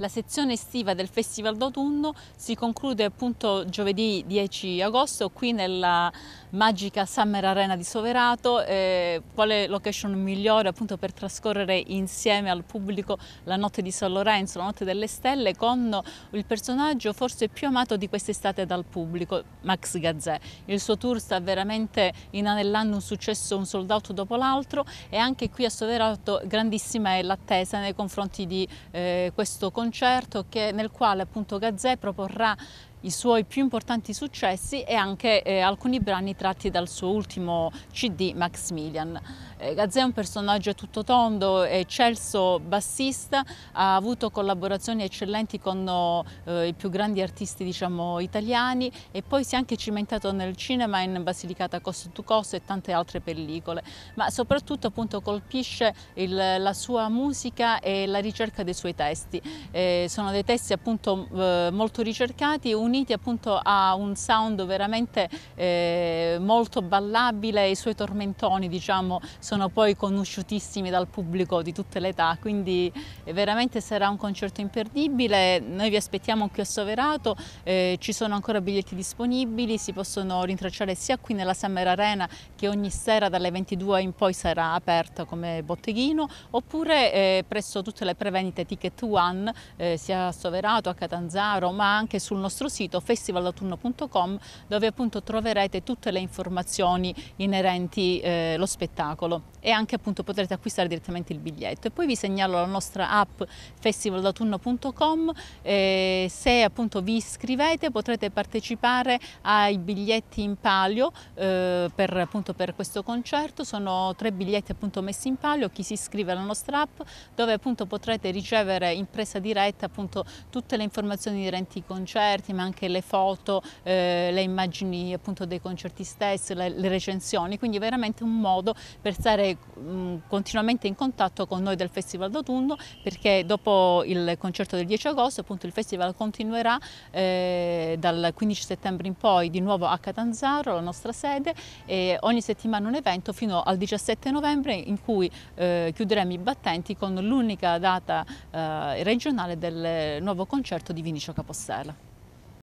La sezione estiva del Festival d'autunno si conclude appunto giovedì 10 agosto qui nella magica Summer Arena di Soverato, eh, quale location migliore appunto per trascorrere insieme al pubblico la notte di San Lorenzo, la notte delle stelle, con il personaggio forse più amato di quest'estate dal pubblico, Max Gazzè. Il suo tour sta veramente inanellando un successo, un soldato dopo l'altro e anche qui a Soverato grandissima è l'attesa nei confronti di eh, questo concerto che, nel quale appunto Gazzè proporrà i suoi più importanti successi e anche eh, alcuni brani tratti dal suo ultimo CD Maximilian. Eh, Gazzè è un personaggio tutto tondo, è celso bassista, ha avuto collaborazioni eccellenti con eh, i più grandi artisti diciamo, italiani e poi si è anche cimentato nel cinema in Basilicata Costo to Costo e tante altre pellicole, ma soprattutto appunto colpisce il, la sua musica e la ricerca dei suoi testi. Eh, sono dei testi appunto eh, molto ricercati, uniti appunto a un sound veramente eh, molto ballabile, i suoi tormentoni diciamo sono poi conosciutissimi dal pubblico di tutte le età, quindi eh, veramente sarà un concerto imperdibile, noi vi aspettiamo qui a Soverato, eh, ci sono ancora biglietti disponibili, si possono rintracciare sia qui nella Summer Arena che ogni sera dalle 22 in poi sarà aperta come botteghino, oppure eh, presso tutte le prevenite Ticket One, eh, sia a Soverato, a Catanzaro, ma anche sul nostro sito sito festivalautunno.com dove appunto troverete tutte le informazioni inerenti eh, lo spettacolo e anche appunto potrete acquistare direttamente il biglietto e poi vi segnalo la nostra app festivalautunno.com eh, se appunto vi iscrivete potrete partecipare ai biglietti in palio eh, per appunto per questo concerto sono tre biglietti appunto messi in palio chi si iscrive alla nostra app dove appunto potrete ricevere in presa diretta appunto tutte le informazioni inerenti ai concerti ma anche le foto, eh, le immagini appunto dei concerti stessi, le, le, recensioni, quindi veramente un modo per stare mh, mm, continuamente in contatto con noi del Festival d'autunno perché dopo il concerto del 10 agosto appunto il festival continuerà eh, dal 15 settembre in poi di nuovo a Catanzaro, la nostra sede, e ogni settimana un evento fino al 17 novembre in cui eh, chiuderemo i battenti con l'unica data eh, regionale del nuovo concerto di Vinicio Capostella.